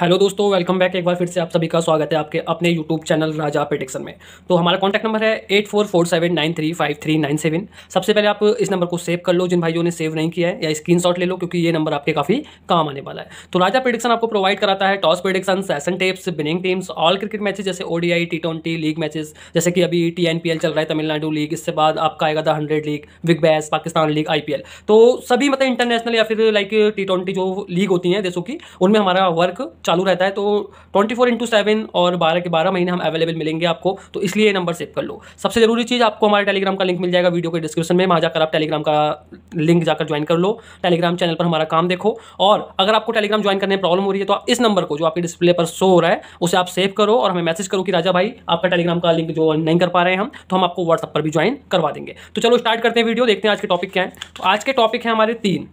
hello दोस्तों welcome back एक बार फिर से आप सभी का स्वागत है आपके अपने यूट्यूब चैनल राजा प्रेडिक्शन में तो हमारा कॉन्टैक्ट नंबर है eight four four seven nine three five three nine seven सबसे पहले आप इस नंबर को सेव कर लो जिन भाइयों ने सेव नहीं किया है या स्क्रीन ले लो क्योंकि ये नंबर आपके काफ़ी काम आने वाला है तो राजा प्रेडिक्शन आपको प्रोवाइड कराता है toss prediction session tips winning teams all cricket matches जैसे ODI T twenty league matches जैसे कि अभी टी चल रहा है तमिलनाडु लीग इसके बाद आपका आएगा the hundred league big bash Pakistan league आई तो सभी मतलब इंटरनेशनल या फिर लाइक टी जो लीग होती हैं देशों की उनमें हमारा वर्क चालू रहता है तो ट्वेंटी फोर इंटू सेवन और बारह के बारह महीने हम अवेलेबल मिलेंगे आपको तो इसलिए ये नंबर सेव कर लो सबसे जरूरी चीज़ आपको हमारे टेलीग्राम का लिंक मिल जाएगा वीडियो के डिस्क्रिप्शन में वहाँ जाकर आप टेलीग्राम का लिंक जाकर ज्वाइन कर लो टेलीग्राम चैनल पर हमारा काम देखो और अगर आपको टेलीग्राम ज्वाइन करने में प्रॉब्लम हो रही है तो आप इस नंबर को जो आपके डिस्प्ले पर शो हो रहा है उसे आप सेव करो और हमें मैसेज करो कि राजा भाई आपका टेलीग्राम का लिंक जो नहीं कर पा रहे हैं हम तो हम आपको व्हाट्सअप पर भी ज्वाइन करवा देंगे तो चलो स्टार्ट करते हैं वीडियो देखते हैं आज के टॉपिक क्या है तो आज के टॉपिक है हमारे तीन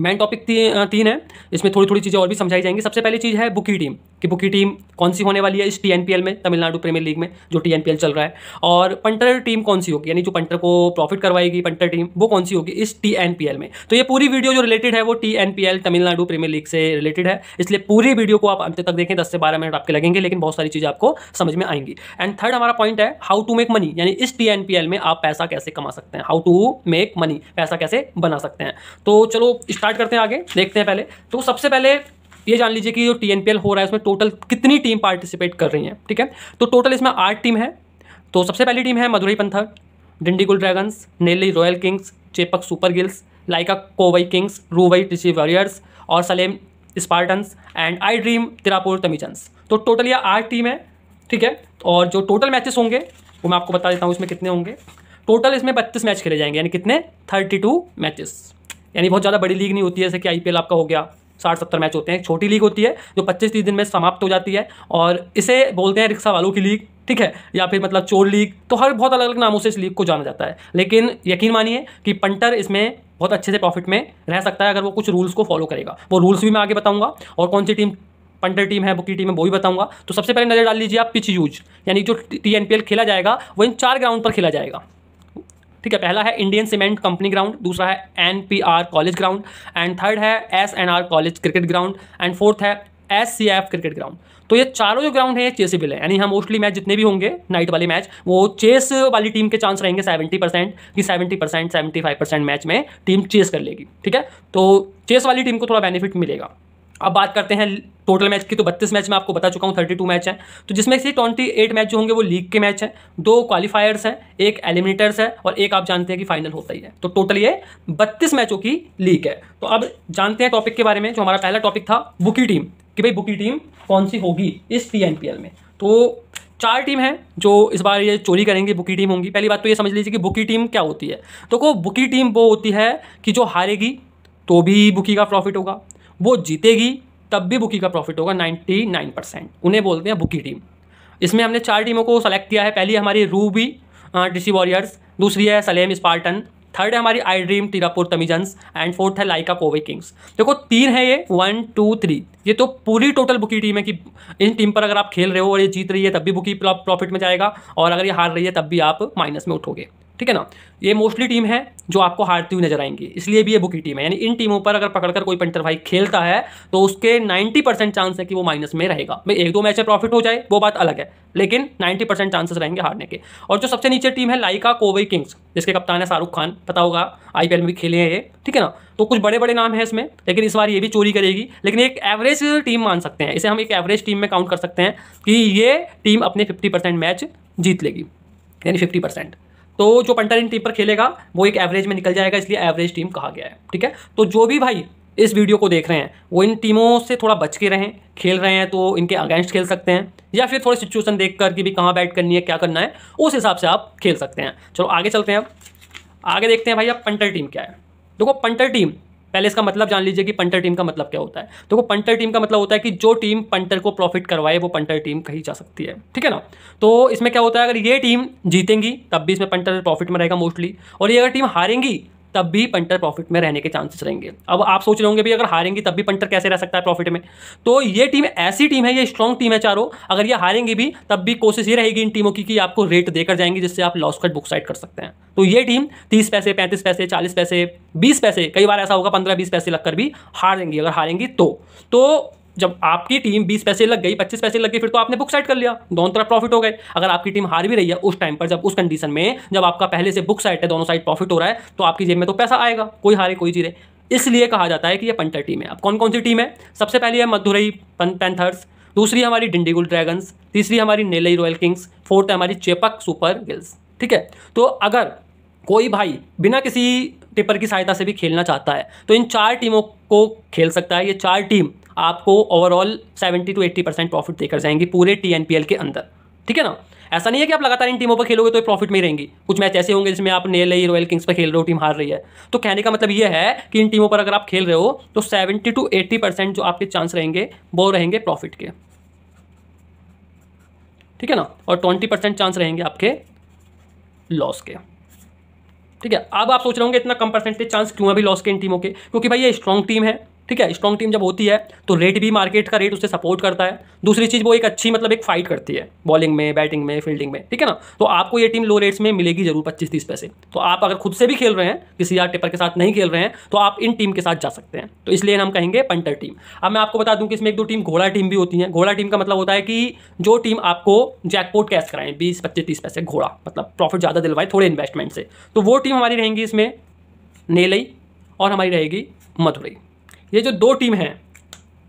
मेन टॉपिक ती, तीन है इसमें थोड़ी थोड़ी चीज़ें और भी समझाई जाएंगी सबसे पहली चीज़ है बुकी टीम कि बुकी टीम कौन सी होने वाली है इस टी में तमिलनाडु प्रीमियर लीग में जो टी चल रहा है और पंटर टीम कौन सी होगी यानी जो पंटर को प्रॉफिट करवाएगी पंटर टीम वो कौन सी होगी इस टी में तो ये पूरी वीडियो जो रिलेटेड है वो टी तमिलनाडु प्रीमियर लीग से रिलेटेड है इसलिए पूरी वीडियो को आप अंत तक देखें दस से बारह मिनट आपके लगेंगे लेकिन बहुत सारी चीज़ें आपको समझ में आएंगी एंड थर्ड हमारा पॉइंट है हाउ टू मेक मनी यानी इस टी में आप पैसा कैसे कमा सकते हैं हाउ टू मेक मनी पैसा कैसे बना सकते हैं तो चलो स्टार्ट करते हैं आगे देखते हैं पहले तो सबसे पहले ये जान लीजिए कि जो टी हो रहा है उसमें टोटल कितनी टीम पार्टिसिपेट कर रही है ठीक है तो टोटल इसमें आठ टीम है तो सबसे पहली टीम है Madurai panther Dindigul dragons Nellai royal kings Chepauk super gillies Lyca Kovai kings ruby Trichy warriors और Salem spartans and I dream Tiruppur Tamizhans तो टोटल ये आठ टीम है ठीक है और जो टोटल मैचेस होंगे वो मैं आपको बता देता हूँ इसमें कितने होंगे टोटल इसमें बत्तीस मैच खेले जाएंगे यानी कितने थर्टी टू मैचेस यानी बहुत ज़्यादा बड़ी लीग नहीं होती है जैसे कि आई आपका हो गया साठ सत्तर मैच होते हैं छोटी लीग होती है जो पच्चीस तीस दिन में समाप्त हो जाती है और इसे बोलते हैं रिक्शा वालों की लीग ठीक है या फिर मतलब चोर लीग तो हर बहुत अलग अलग नामों से इस लीग को जाना जाता है लेकिन यकीन मानिए कि पंटर इसमें बहुत अच्छे से प्रॉफिट में रह सकता है अगर वो कुछ रूल्स को फॉलो करेगा वो रूल्स भी मैं आगे बताऊंगा और कौन सी टीम पंटर टीम है बुकी टीम है वो भी बताऊंगा तो सबसे पहले नज़र डाल लीजिए आप पिच यूज यानी जो टी एन खेला जाएगा वो इन चार ग्राउंड पर खेला जाएगा ठीक है पहला है इंडियन सीमेंट कंपनी ग्राउंड दूसरा है NPR college ground and third है R college cricket ground and fourth है S C F cricket ground तो ये चारों जो ग्राउंड है चेसेबल है यानी हम मोस्टली मैच जितने भी होंगे नाइट वाले मैच वो चेस वाली टीम के चांस रहेंगे सेवेंटी परसेंट कि seventy percent seventy five percent match में टीम चेस कर लेगी ठीक है तो चेस वाली टीम को थोड़ा बेनिफिट मिलेगा अब बात करते हैं टोटल मैच की तो 32 मैच में आपको बता चुका हूँ 32 मैच हैं तो जिसमें से 28 मैच जो होंगे वो लीग के मैच हैं दो क्वालिफायर्स हैं एक एलिमिनेटर्स है और एक आप जानते हैं कि फाइनल होता ही है तो टोटल ये 32 मैचों की लीग है तो अब जानते हैं टॉपिक के बारे में जो हमारा पहला टॉपिक था बुकी टीम कि भाई बुकी टीम कौन सी होगी इस टी में तो चार टीम है जो इस बार ये चोरी करेंगी बुकी टीम होंगी पहली बात तो ये समझ लीजिए कि बुकी टीम क्या होती है तो को बुकी टीम वो होती है कि जो हारेगी तो भी बुकी का प्रॉफिट होगा वो जीतेगी तब भी बुकी का प्रॉफिट होगा नाइन्टी नाइन परसेंट उन्हें बोलते हैं बुकी टीम इसमें हमने चार टीमों को सेलेक्ट किया है पहली हमारी रूबी डीसी वॉरियर्स दूसरी है सलेम स्पार्टन थर्ड है हमारी I dream Tiruppur Tamizhans and fourth है लाइका कोवे किंग्स देखो तीन है ये वन टू थ्री ये तो पूरी टोटल बुकी टीम है कि इन टीम पर अगर आप खेल रहे हो और ये जीत रही है तब भी बुकी प्रॉफिट में जाएगा और अगर ये हार रही है तब भी आप माइनस में उठोगे ठीक है ना ये मोस्टली टीम है जो आपको हारती हुई नजर आएंगी इसलिए भी ये बुकी टीम है यानी इन टीमों पर अगर पकड़कर कोई पंटर भाई खेलता है तो उसके 90 परसेंट चांस है कि वो माइनस में रहेगा भाई एक दो मैच में प्रॉफिट हो जाए वो बात अलग है लेकिन 90 परसेंट चांसेस रहेंगे हारने के और जो सबसे नीचे टीम है लाइका कोवई किंग्स जिसके कप्तान है शाहरुख खान पता होगा आई में भी खेले हैं ये ठीक है ना तो कुछ बड़े बड़े नाम है इसमें लेकिन इस बार ये भी चोरी करेगी लेकिन एक एवरेज टीम मान सकते हैं इसे हम एक एवरेज टीम में काउंट कर सकते हैं कि ये टीम अपने फिफ्टी मैच जीत लेगी यानी फिफ्टी परसेंट तो जो पंटर इन टीम पर खेलेगा वो एक एवरेज में निकल जाएगा इसलिए एवरेज टीम कहा गया है ठीक है तो जो भी भाई इस वीडियो को देख रहे हैं वो इन टीमों से थोड़ा बच के रहें खेल रहे हैं तो इनके अगेंस्ट खेल सकते हैं या फिर थोड़ी सिचुएशन देख कर कि भी कहाँ बैट करनी है क्या करना है उस हिसाब से आप खेल सकते हैं चलो आगे चलते हैं अब आगे देखते हैं भाई अब पंटर टीम क्या है देखो पंटर टीम पहले इसका मतलब जान लीजिए कि पंटर टीम का मतलब क्या होता है तो पंटर टीम का मतलब होता है कि जो टीम पंटर को प्रॉफिट करवाए वो पंटर टीम कही जा सकती है ठीक है ना तो इसमें क्या होता है अगर ये टीम जीतेंगी तब भी इसमें पंटर प्रॉफिट में रहेगा मोस्टली और ये अगर टीम हारेंगी तब भी पंटर प्रॉफिट में रहने के चांसेस रहेंगे अब आप सोच रहे होंगे भी अगर हारेंगी तब भी पंटर कैसे रह सकता है प्रॉफिट में तो ये टीम ऐसी टीम है ये स्ट्रॉन्ग टीम है चारों अगर ये हारेंगी भी तब भी कोशिश ये रहेगी इन टीमों की कि आपको रेट देकर जाएंगी जिससे आप लॉस कट बुक साइड कर सकते हैं तो ये टीम तीस पैसे पैंतीस पैसे चालीस पैसे बीस पैसे कई बार ऐसा होगा पंद्रह बीस पैसे लगकर भी हारेंगी अगर हारेंगी तो, तो जब आपकी टीम बीस पैसे लग गई पच्चीस पैसे लग गई फिर तो आपने बुक साइड कर लिया दोनों तरफ प्रॉफिट हो गए अगर आपकी टीम हार भी रही है उस टाइम पर जब उस कंडीशन में जब आपका पहले से बुक साइड है दोनों साइड प्रॉफिट हो रहा है तो आपकी जेब में तो पैसा आएगा कोई हारे कोई जीरे इसलिए कहा जाता है कि ये पंचर टीम है अब कौन कौन सी टीम है सबसे पहली है मधुरई पैंथर्स दूसरी हमारी डिंडीगुल ड्रैगन्स तीसरी हमारी नेलई रॉयल किंग्स फोर्थ है हमारी चेपक सुपर गिल्स ठीक है तो अगर कोई भाई बिना किसी टिपर की सहायता से भी खेलना चाहता है तो इन चार टीमों को खेल सकता है ये चार टीम आपको overall seventy two eighty percent profit देकर जाएंगी पूरे टी के अंदर ठीक है ना ऐसा नहीं है कि आप लगातार इन टीमों पर खेलोगे तो प्रॉफिट में रहेंगी कुछ मैच ऐसे होंगे जिसमें आप नेल रॉयल किंग्स पर खेल रहे हो टीम हार रही है तो कहने का मतलब यह है कि इन टीमों पर अगर आप खेल रहे हो तो सेवेंटी टू एट्टी परसेंट जो आपके चांस रहेंगे वो रहेंगे प्रॉफिट के ठीक है ना और ट्वेंटी परसेंट चांस रहेंगे आपके लॉस के ठीक है अब आप सोच रहे होंगे इतना कम परसेंटेज चांस क्यों अभी लॉस के इन टीमों के क्योंकि भाई ये स्ट्रॉन्ग टीम है ठीक है स्ट्रॉन्ग टीम जब होती है तो रेट भी मार्केट का रेट उसे सपोर्ट करता है दूसरी चीज़ वो एक अच्छी मतलब एक फाइट करती है बॉलिंग में बैटिंग में फील्डिंग में ठीक है ना तो आपको ये टीम लो रेट्स में मिलेगी जरूर पच्चीस तीस पैसे तो आप अगर खुद से भी खेल रहे हैं किसी यार टिपर के साथ नहीं खेल रहे हैं तो आप इन टीम के साथ जा सकते हैं तो इसलिए हम कहेंगे पंटर टीम अब मैं आपको बता दूं कि इसमें एक दो टीम घोड़ा टीम भी होती है घोड़ा टीम का मतलब होता है कि जो टीम आपको जैकपोर्ट कैश कराएं बीस पच्चीस तीस पैसे घोड़ा मतलब प्रॉफिट ज़्यादा दिलवाए थोड़े इन्वेस्टमेंट से तो वो टीम हमारी रहेंगी इसमें नेलई और हमारी रहेगी मधुरई ये जो दो टीम हैं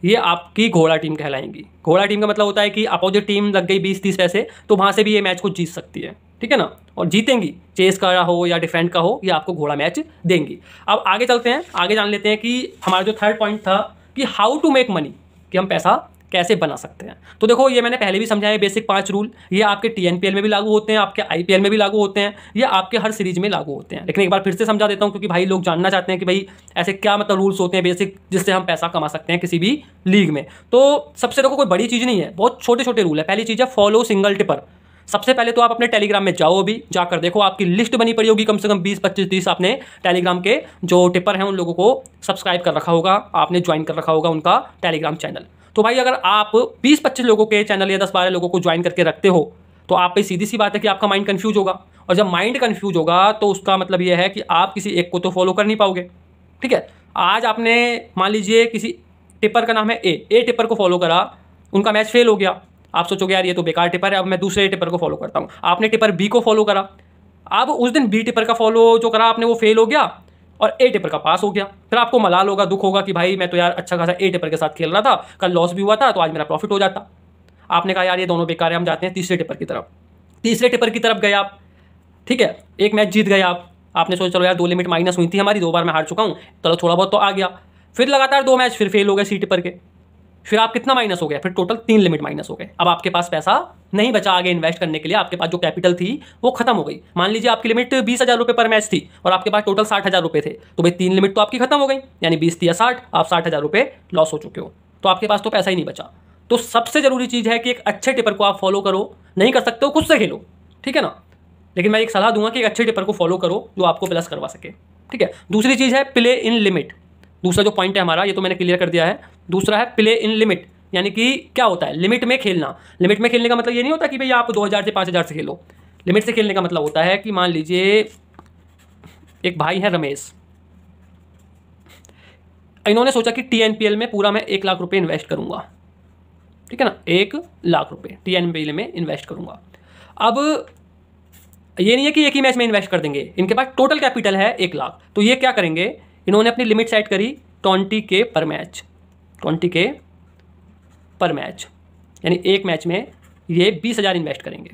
ये आपकी घोड़ा टीम कहलाएंगी घोड़ा टीम का मतलब होता है कि अपोजिट टीम लग गई बीस तीस पैसे तो वहाँ से भी ये मैच को जीत सकती है ठीक है ना और जीतेंगी चेस का हो या डिफेंड का हो ये आपको घोड़ा मैच देंगी अब आगे चलते हैं आगे जान लेते हैं कि हमारा जो थर्ड पॉइंट था कि हाउ टू मेक मनी कि हम पैसा कैसे बना सकते हैं तो देखो ये मैंने पहले भी समझाया बेसिक पांच रूल ये आपके टी में भी लागू होते हैं आपके आई में भी लागू होते हैं ये आपके हर सीरीज में लागू होते हैं लेकिन एक बार फिर से समझा देता हूँ क्योंकि भाई लोग जानना चाहते हैं कि भाई ऐसे क्या मतलब रूल्स होते हैं बेसिक जिससे हम पैसा कमा सकते हैं किसी भी लीग में तो सबसे देखो कोई बड़ी चीज़ नहीं है बहुत छोटे छोटे रूल है पहली चीज़ है फॉलो सिंगल टिपर सबसे पहले तो आप अपने टेलीग्राम में जाओ अभी जाकर देखो आपकी लिस्ट बनी पड़ी होगी कम से कम 20 25 30 आपने टेलीग्राम के जो टिपर हैं उन लोगों को सब्सक्राइब कर रखा होगा आपने ज्वाइन कर रखा होगा उनका टेलीग्राम चैनल तो भाई अगर आप बीस पच्चीस लोगों के चैनल या दस बारह लोगों को ज्वाइन करके रखते हो तो आप पे सीधी सी बात है कि आपका माइंड कन्फ्यूज होगा और जब माइंड कन्फ्यूज होगा तो उसका मतलब यह है कि आप किसी एक को तो फॉलो कर नहीं पाओगे ठीक है आज आपने मान लीजिए किसी टिपर का नाम है ए ए टिपर को फॉलो करा उनका मैच फेल हो गया आप सोचोगे यार ये तो बेकार टिपर है अब मैं दूसरे टिपर को फॉलो करता हूँ आपने टिपर बी को फॉलो करा अब उस दिन बी टिपर का फॉलो जो करा आपने वो फेल हो गया और ए टेपर का पास हो गया फिर आपको मलाल होगा दुख होगा कि भाई मैं तो यार अच्छा खासा ए टेपर के साथ खेल रहा था कल लॉस भी हुआ था तो आज मेरा प्रॉफिट हो जाता आपने कहा यार ये दोनों बेकार है हम जाते हैं तीसरे टेपर की तरफ तीसरे टेपर की तरफ गए आप ठीक है एक मैच जीत गए आप आपने सोचा चलो यार दो लिमिट माइनस हुई थी हमारी दो बार मैं हार चुका हूँ चलो थोड़ा बहुत तो आ गया फिर लगातार दो मैच फिर फेल हो गए सी टेपर के फिर आप कितना माइनस हो गया फिर टोटल तीन लिमिट माइनस हो गए अब आपके पास पैसा नहीं बचा आगे इन्वेस्ट करने के लिए आपके पास जो कैपिटल थी वो खत्म हो गई मान लीजिए आपकी लिमिट बीस हज़ार रुपये पर मैच थी और आपके पास टोटल साठ हज़ार रुपये थे तो भाई तीन लिमिट तो आपकी खत्म हो गई यानी बीस थी या साठ आप साठ हज़ार रुपये लॉस हो चुके हो तो आपके पास तो पैसा ही नहीं बचा तो सबसे ज़रूरी चीज़ है कि एक अच्छे टिपर को आप फॉलो करो नहीं कर सकते हो खुद से खेलो ठीक है ना लेकिन मैं एक सलाह दूंगा कि एक अच्छे टिपर को फॉलो करो जो आपको प्लस करवा सके ठीक है दूसरी चीज़ है प्ले इन लिमिट दूसरा जो पॉइंट है हमारा ये तो मैंने क्लियर कर दिया है दूसरा है प्ले इन लिमिट यानी कि क्या होता है लिमिट में खेलना लिमिट में खेलने का मतलब ये नहीं होता कि भाई आप 2000 से 5000 से खेलो लिमिट से खेलने का मतलब होता है कि मान लीजिए एक भाई है रमेश इन्होंने सोचा कि टी में पूरा मैं एक लाख रुपये इन्वेस्ट करूँगा ठीक है ना एक लाख रुपये टी में इन्वेस्ट करूँगा अब ये नहीं है कि एक ही मैच में इन्वेस्ट कर देंगे इनके पास टोटल कैपिटल है एक लाख तो ये क्या करेंगे इन्होंने अपनी लिमिट सेट करी ट्वेंटी के पर मैच ट्वेंटी के पर मैच यानी एक मैच में ये बीस हज़ार इन्वेस्ट करेंगे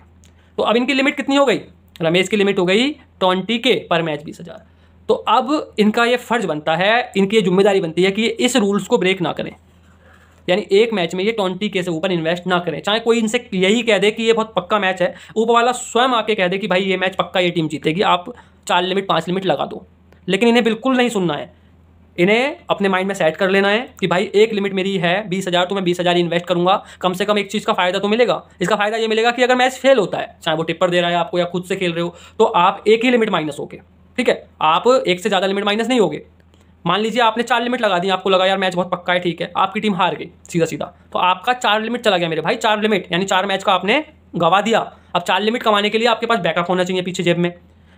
तो अब इनकी लिमिट कितनी हो गई रमेश की लिमिट हो गई ट्वेंटी के पर मैच बीस हज़ार तो अब इनका ये फ़र्ज़ बनता है इनकी ये जिम्मेदारी बनती है कि ये इस रूल्स को ब्रेक ना करें यानी एक मैच में ये ट्वेंटी के से ऊपर इन्वेस्ट ना करें चाहे कोई इनसे यही कह दे कि ये बहुत पक्का मैच है ऊपर वाला स्वयं आके कह दे कि भाई ये मैच पक्का ये टीम जीतेगी आप चार लिमिट पाँच लिमिट लगा दो लेकिन इन्हें बिल्कुल नहीं सुनना है इन्हें अपने माइंड में सेट कर लेना है कि भाई एक लिमिट मेरी है बीस हज़ार तो मैं बीस हज़ार इन्वेस्ट करूंगा कम से कम एक चीज़ का फायदा तो मिलेगा इसका फायदा ये मिलेगा कि अगर मैच फेल होता है चाहे वो टिप्पर दे रहा है आपको या खुद से खेल रहे हो तो आप एक ही लिमिट माइनस होगे ठीक है आप एक से ज़्यादा लिमिट माइनस नहीं होगे मान लीजिए आपने चार लिमिट लगा दी आपको लगा यार मैच बहुत पक्का है ठीक है आपकी टीम हार गई सीधा सीधा तो आपका चार लिमिट चला गया मेरे भाई चार लिमिट यानी चार मैच का आपने गवा दिया अब चार लिमिट कमाने के लिए आपके पास बैकअप होना चाहिए पीछे जेब में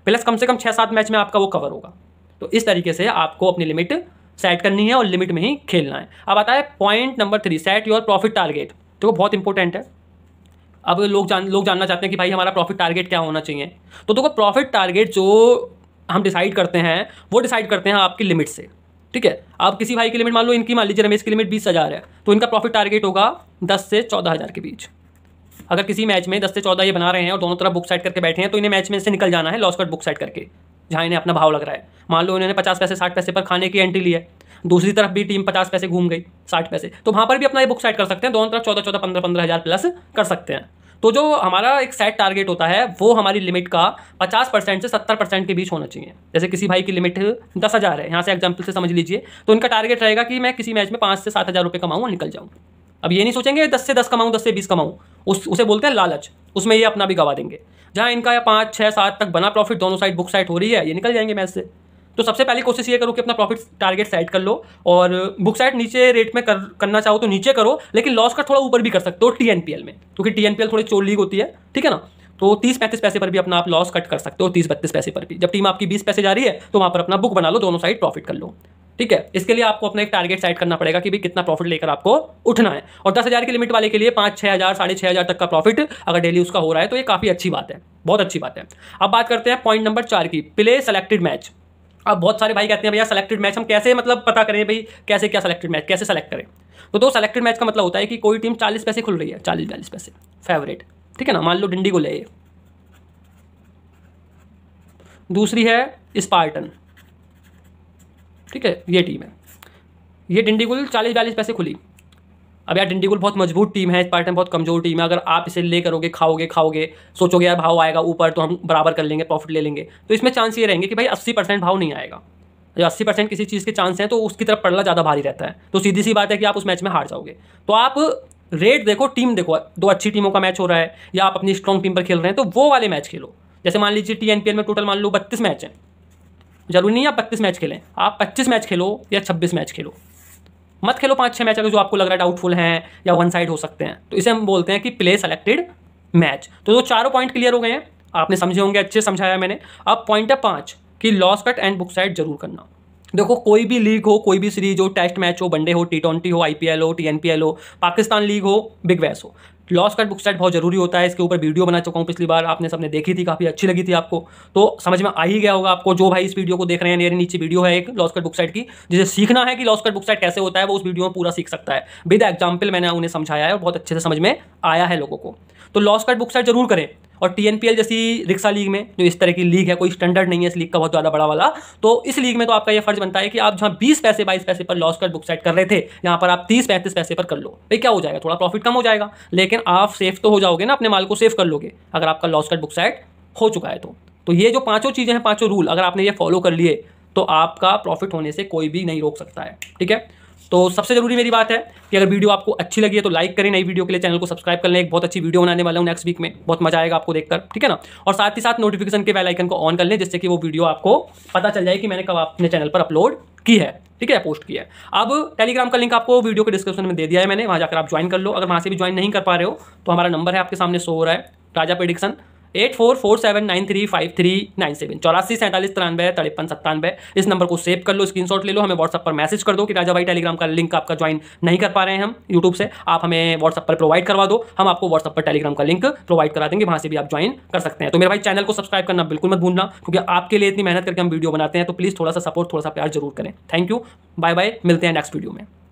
प्लस कम से कम छः सात मैच में आपका वो कवर होगा तो इस तरीके से आपको अपनी लिमिट सेट करनी है और लिमिट में ही खेलना है अब आता है point number three set your profit target तो बहुत इंपॉर्टेंट है अब लोग जान लोग जानना चाहते हैं कि भाई हमारा प्रॉफिट टारगेट क्या होना चाहिए तो देखो प्रॉफिट टारगेट जो हम डिसाइड करते हैं वो डिसाइड करते हैं आपकी लिमिट से ठीक है आप किसी भाई की लिमिट मान लो इनकी मान लीजिए रमेश की लिमिट बीस हज़ार है तो इनका प्रॉफिट टारगेट होगा दस से चौदह हज़ार के बीच अगर किसी मैच में दस से चौदह ये बना रहे हैं और दोनों तरफ बुक साइड करके बैठे हैं तो इन्हें मैच में से निकल जाना है लॉस कट बुक साइड करके जहाँ इन्हें अपना भाव लग रहा है मान लो इन्होंने पचास पैसे साठ पैसे पर खाने की एंट्री ली है दूसरी तरफ भी टीम पचास पैसे घूम गई साठ पैसे तो वहाँ पर भी अपना ये बुक सेट कर सकते हैं दोनों तरफ चौदह चौदह पंद्रह पंद्रह हज़ार प्लस कर सकते हैं तो जो हमारा एक सेट टारगेट होता है वो हमारी लिमिट का पचास परसेंट से सत्तर परसेंट के बीच होना चाहिए जैसे किसी भाई की लिमिट दस हज़ार है यहाँ से एग्जाम्पल से समझ लीजिए तो उनका टारगेट रहेगा कि मैं किसी मैच में पाँच से सात हज़ार रुपये कमाऊँ और निकल जाऊँ अब ये नहीं सोचेंगे दस से दस कमाऊँ दस से बीस कमाऊँ उस उसे बोलते हैं लालच उसमें ये अपना भी गवा देंगे जहाँ इनका या पाँच छः सात तक बना प्रॉफिट दोनों साइड बुक साइड हो रही है ये निकल जाएंगे मैथ से तो सबसे पहली कोशिश ये करो कि अपना प्रॉफिट टारगेट सेट कर लो और बुक साइड नीचे रेट में कर करना चाहो तो नीचे करो लेकिन लॉस का थोड़ा ऊपर भी कर सकते हो टी एन पी एल में क्योंकि टी एन पी एल थोड़ी चोर लीग होती है ठीक है ना तो तीस पैंतीस पैसे पर भी अपना आप लॉस कट कर सकते हो तीस बत्तीस पैसे पर भी जब टीम आपकी बीस पैसे जा रही है तो वहाँ पर अपना बुक बना लो दोनों साइड प्रॉफिट कर लो ठीक है इसके लिए आपको अपना एक टारगेट सेट करना पड़ेगा कि भी कितना प्रॉफिट लेकर आपको उठना है और दस हज़ार की लिमिट वाले के लिए पाँच छः हज़ार साढ़े छः हज़ार तक का प्रॉफिट अगर डेली उसका हो रहा है तो ये काफ़ी अच्छी बात है बहुत अच्छी बात है अब बात करते हैं पॉइंट नंबर चार की प्ले सेलेक्टेड मैच अब बहुत सारे भाई कहते हैं भैया सेलेक्टेड मैच हम कैसे मतलब पता करें भाई कैसे क्या सेलेक्टेड मैच कैसे सेलेक्ट करें तो दो सेलेक्टेड मैच का मतलब होता है कि कोई टीम चालीस पैसे खुल रही है चालीस चालीस पैसे फेवरेट ठीक है ना मान लो डिंडी को ले दूसरी है स्पार्टन ठीक है ये टीम है ये डिंडीगुल चालीस बयालीस पैसे खुली अब यार डिंडीगुल बहुत मजबूत टीम है इस पार्ट में बहुत कमजोर टीम है अगर आप इसे ले करोगे खाओगे खाओगे सोचोगे यार भाव आएगा ऊपर तो हम बराबर कर लेंगे प्रॉफिट ले लेंगे तो इसमें चांस ये रहेंगे कि भाई अस्सी परसेंट भाव नहीं आएगा जब अस्सी परसेंट किसी चीज़ के चांस हैं तो उसकी तरफ पड़ना ज़्यादा भारी रहता है तो सीधी सी बात है कि आप उस मैच में हार जाओगे तो आप रेट देखो टीम देखो दो अच्छी टीमों का मैच हो रहा है या आप अपनी स्ट्रॉन्ग टीम पर खेल रहे हैं तो वो वाले मैच खेलो जैसे मान लीजिए टी में टोटल मान लो बत्तीस मैच हैं जरूरी नहीं आप पच्चीस मैच खेलें आप पच्चीस मैच खेलो या छब्बीस मैच खेलो मत खेलो पाँच छः मैच अगर जो आपको लग रहा है डाउटफुल हैं या वन साइड हो सकते हैं तो इसे हम बोलते हैं कि प्ले सेलेक्टेड मैच तो जो चारों पॉइंट क्लियर हो गए हैं आपने समझे होंगे अच्छे समझाया मैंने अब पॉइंट है पाँच कि loss cut and book side जरूर करना देखो कोई भी लीग हो कोई भी सीरीज हो टेस्ट मैच हो वनडे हो टी ट्वेंटी हो एल हो एल हो पाकिस्तान लीग हो बिग बैस हो लॉस कट बुक स्टार्ट बहुत जरूरी होता है इसके ऊपर वीडियो बना चुका हूँ पिछली बार आपने सबने देखी थी काफ़ी अच्छी लगी थी आपको तो समझ में आ ही गया होगा आपको जो भाई इस वीडियो को देख रहे हैं मेरे नीचे वीडियो है एक लॉस कट बुक साइट की जिसे सीखना है कि लॉस कट बुक साइट कैसे होता है वो उस वीडियो में पूरा सीख सकता है विद एग्जाम्पल मैंने उन्हें समझाया है और बहुत अच्छे से समझ में आया है लोगों को तो लॉस कट बुक साइट जरूर करें और टी जैसी रिक्शा लीग में जो इस तरह की लीग है कोई स्टैंडर्ड नहीं है इस लीग का बहुत ज़्यादा बड़ा वाला तो इस लीग में तो आपका ये फर्ज बनता है कि आप जहाँ बीस पैसे बाईस पैसे पर लॉस कर बुक साइड कर रहे थे यहाँ पर आप तीस पैंतीस पैसे पर कर लो भाई क्या हो जाएगा थोड़ा प्रॉफिट कम हो जाएगा लेकिन आप सेफ तो हो जाओगे ना अपने माल को सेफ कर लोगे अगर आपका लॉस कट बुक साइड हो चुका है तो तो ये जो पाँचों चीज़ें हैं पाँचों रूल अगर आपने ये फॉलो कर लिए तो आपका प्रॉफिट होने से कोई भी नहीं रोक सकता है ठीक है तो सबसे जरूरी मेरी बात है कि अगर वीडियो आपको अच्छी लगी है तो लाइक करें नई वीडियो के लिए चैनल को सब्सक्राइब कर लें एक बहुत अच्छी वीडियो बनाने वाला हूँ नेक्स्ट वीक में बहुत मजा आएगा आपको देखकर ठीक है ना और साथ ही साथ नोटिफिकेशन के बेल आइकन को ऑन कर लें जिससे कि वो वीडियो आपको पता चल जाए कि मैंने कब अपने चैनल पर अपलोड की है ठीक है पोस्ट किया है अब टेलीग्राम का लिंक आपको वीडियो के डिस्क्रिप्शन में दे दिया है मैंने वहाँ जाकर आप ज्वाइन कर लो अगर वहाँ से भी ज्वाइन नहीं कर पा रहे हो तो हमारा नंबर है आपके सामने शो हो रहा है Raja prediction eight four four seven nine three five three nine seven चौरासी सैंतालीस तिरानवे तिरपन सत्तानवे इस नंबर को सेव कर लो स्क्रीनशॉट ले लो हमें व्हाट्सएप पर मैसेज कर दो कि राजा भाई टेलीग्राम का लिंक आपका ज्वाइन नहीं कर पा रहे हैं हम यूट्यूब से आप हमें व्हाट्सएप पर प्रोवाइड करवा दो हम आपको व्हाट्सअप पर टेलीग्राम का लिंक प्रोवाइड करा देंगे वहाँ से भी आप ज्वाइन कर सकते हैं तो मेरे भाई चैनल को सब्सक्राइब करना बिल्कुल मत भूलना क्योंकि आपके लिए इतनी मेहनत करके हम वीडियो बनाते हैं तो प्लीज़ थोड़ा सा सपोर्ट थोड़ा सा प्यार जरूर करें थैंक यू बाय बाय मिलते हैं नेक्स्ट वीडियो में